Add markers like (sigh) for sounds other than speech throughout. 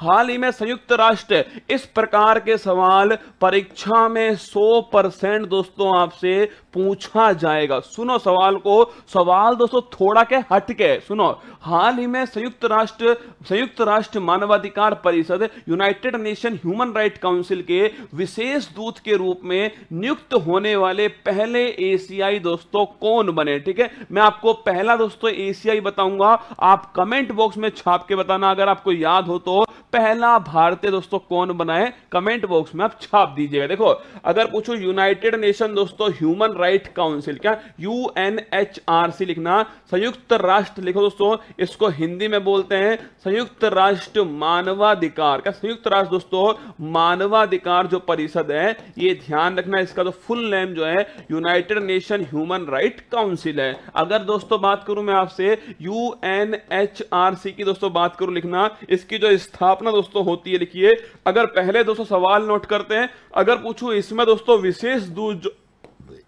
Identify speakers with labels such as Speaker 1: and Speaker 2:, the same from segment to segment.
Speaker 1: हाल ही में संयुक्त राष्ट्र इस प्रकार के सवाल परीक्षा में 100 परसेंट दोस्तों आपसे पूछा जाएगा सुनो सवाल को सवाल दोस्तों थोड़ा के हटके सुनो हाल ही में संयुक्त राष्ट्र संयुक्त राष्ट्र मानवाधिकार परिषद United nation human right council के विशेष दूत के रूप में नियुक्त होने वाले पहले एशियाई दोस्तों कौन बने ठीक है मैं आपको पहला दोस्तों एशियाई बताऊंगा आप कमेंट बॉक्स में छाप के बताना अगर आपको याद हो तो पहला भारतीय दोस्तों कौन बना है कमेंट बॉक्स में आप छाप दीजिएगा देखो अगर पूछो यूनाइटेड नेशन दोस्तों ह्यूमन राइट काउंसिल क्या यूएनएचआरसी लिखना संयुक्त राष्ट्र लिखो दोस्तों इसको हिंदी में बोलते हैं संयुक्त राष्ट्र मानवाधिकार क्या संयुक्त राष्ट्र दोस्तों मानवाधिकार जो परिषद है ये ध्यान रखना इसका जो तो फुल नेम जो है United nation human right council है अगर दोस्तों बात करूं मैं आपसे यू की दोस्तों बात करूं लिखना इसकी जो स्थापना स्थापना दोस्तों होती है लिखिए अगर पहले दोस्तों सवाल नोट करते हैं अगर पूछूं इसमें दोस्तों विशेष दूध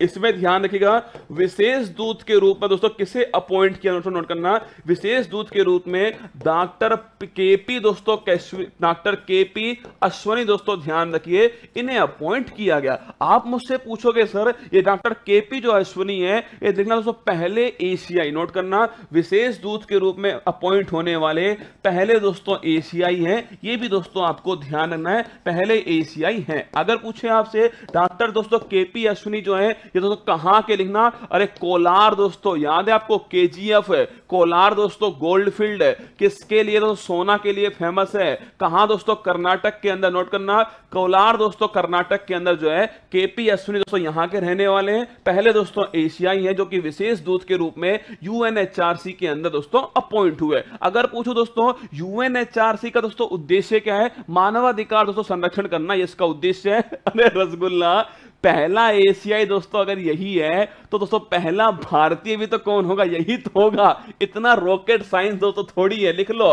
Speaker 1: इसमें ध्यान रखिएगा विशेष दूत के रूप में दोस्तों किसे अपॉइंट किया दोस्तों नोट करना विशेष दूत के रूप में डॉक्टर केपी दोस्तों डॉक्टर केपी अश्वनी दोस्तों ध्यान रखिए इन्हें अपॉइंट किया गया आप मुझसे पूछोगे सर ये डॉक्टर केपी जो अश्वनी है ये देखना दोस्तों पहले एशियाई नोट करना विशेष दूत के रूप में अपॉइंट होने वाले पहले दोस्तों एशियाई है ये भी दोस्तों आपको ध्यान रखना है पहले एशियाई है अगर पूछे आपसे डॉक्टर दोस्तों केपी अश्विनी जो है ये दोस्तों कहां के लिखना अरे कोलार दोस्तों याद है आपको के है कोलार दोस्तों गोल्ड फील्ड है किसके लिए दोस्तों सोना के लिए फेमस है कहां दोस्तों कर्नाटक के अंदर नोट करना कोलार दोस्तों कर्नाटक के अंदर जो है केपी अश्विनी दोस्तों यहां के रहने वाले हैं पहले दोस्तों एशियाई है जो कि विशेष दूत के रूप में यूएनएचआरसी के अंदर दोस्तों अपॉइंट हुए अगर पूछो दोस्तों यूएनएचआरसी का दोस्तों उद्देश्य क्या है मानवाधिकार दोस्तों संरक्षण करना इसका उद्देश्य है (laughs) अरे रसगुल्ला पहला एशियाई दोस्तों अगर यही है तो दोस्तों पहला भारतीय भी तो कौन होगा यही तो होगा इतना रॉकेट साइंस दोस्तों थोड़ी है लिख लो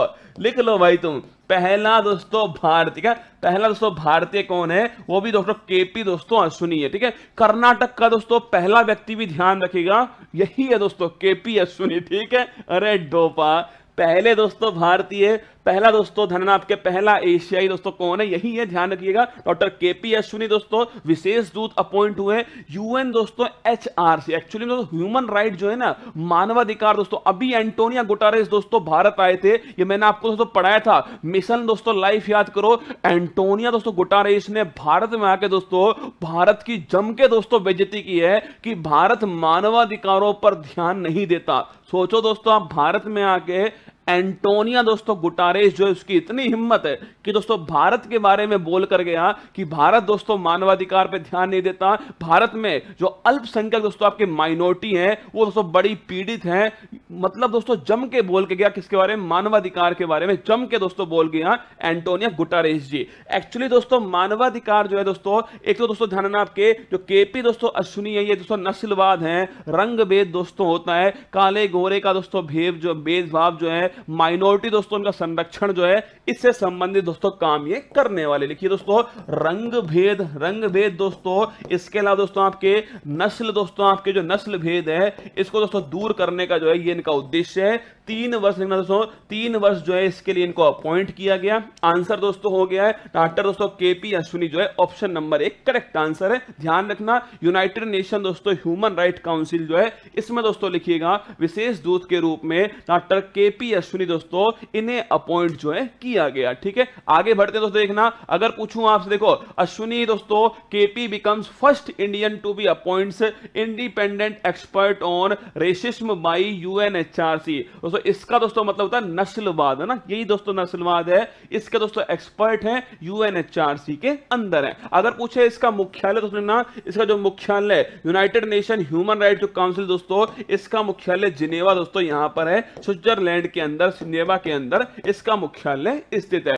Speaker 1: लिख लो भाई तुम पहला दोस्तों भारतीय पहला दोस्तों भारतीय कौन है वो भी दोस्तों केपी दोस्तों अश्विनी है ठीक है कर्नाटक का दोस्तों पहला व्यक्ति भी ध्यान रखेगा यही है दोस्तों केपी अश्विनी ठीक है अरे डोपा पहले दोस्तों भारतीय पहला दोस्तों धन आपके पहला एशियाई दोस्तों कौन है यही है ध्यान रखिएगा डॉक्टर के पी अश्विनी दोस्तों विशेष दूत अपॉइंट हुए यूएन दोस्तों एच आर सी एक्चुअली दोस्तों ह्यूमन राइट जो है ना मानवाधिकार दोस्तों अभी एंटोनिया गुटारेस दोस्तों भारत आए थे ये मैंने आपको दोस्तों पढ़ाया था मिशन दोस्तों लाइफ याद करो एंटोनिया दोस्तों गुटारेस ने भारत में आके दोस्तों भारत की जम के दोस्तों बेजती की है कि भारत मानवाधिकारों पर ध्यान नहीं देता सोचो दोस्तों आप भारत में आके एंटोनिया दोस्तों गुटारेस जो है उसकी इतनी हिम्मत है कि दोस्तों भारत के बारे में बोल कर गया कि भारत दोस्तों मानवाधिकार पर ध्यान नहीं देता भारत में जो अल्पसंख्यक दोस्तों आपके माइनॉरिटी हैं वो दोस्तों बड़ी पीड़ित हैं मतलब दोस्तों जम के बोल के गया किसके बारे में मानवाधिकार के बारे में जम के दोस्तों बोल गया एंटोनिया गुटारेस जी एक्चुअली दोस्तों मानवाधिकार जो है दोस्तों एक तो दोस्तों ध्यान आपके जो केपी दोस्तों अश्विनी है ये दोस्तों नस्लवाद है रंग भेद दोस्तों होता है काले गोरे का दोस्तों भेद जो भेदभाव जो है माइनॉरिटी दोस्तों उनका संरक्षण जो है इससे संबंधित दोस्तों काम ये करने वाले लिखिए दोस्तों रंग भेद रंग भेद दोस्तों इसके अलावा दोस्तों आपके नस्ल दोस्तों आपके जो नस्ल भेद है इसको दोस्तों दूर करने का जो है ये इनका उद्देश्य है तीन वर्ष लिखना दोस्तों तीन वर्ष जो है इसके लिए इनको अपॉइंट किया गया आंसर दोस्तों हो गया है डॉक्टर दोस्तों केपी अश्विनी जो है ऑप्शन नंबर एक करेक्ट आंसर है ध्यान रखना यूनाइटेड नेशन दोस्तों ह्यूमन राइट काउंसिल जो है इसमें दोस्तों लिखिएगा विशेष दूत के रूप में डॉक्टर केपी अश्विनी दोस्तों इन्हें अपॉइंट जो है किया गया ठीक है आगे बढ़ते दोस्तों देखना अगर पूछू आपसे देखो अश्विनी दोस्तों KP becomes first Indian to be appoint independent expert on racism by U UNHRC दोस्तों इसका दोस्तों मतलब होता है नस्लवाद है ना यही दोस्तों नस्लवाद है इसके दोस्तों एक्सपर्ट हैं यूएनएचआरसी के अंदर है अगर पूछे इसका मुख्यालय दोस्तों ना इसका जो मुख्यालय यूनाइटेड नेशन ह्यूमन राइट जो काउंसिल दोस्तों इसका मुख्यालय जिनेवा दोस्तों यहां पर है स्विट्जरलैंड के अंदर जिनेवा के अंदर इसका मुख्यालय स्थित है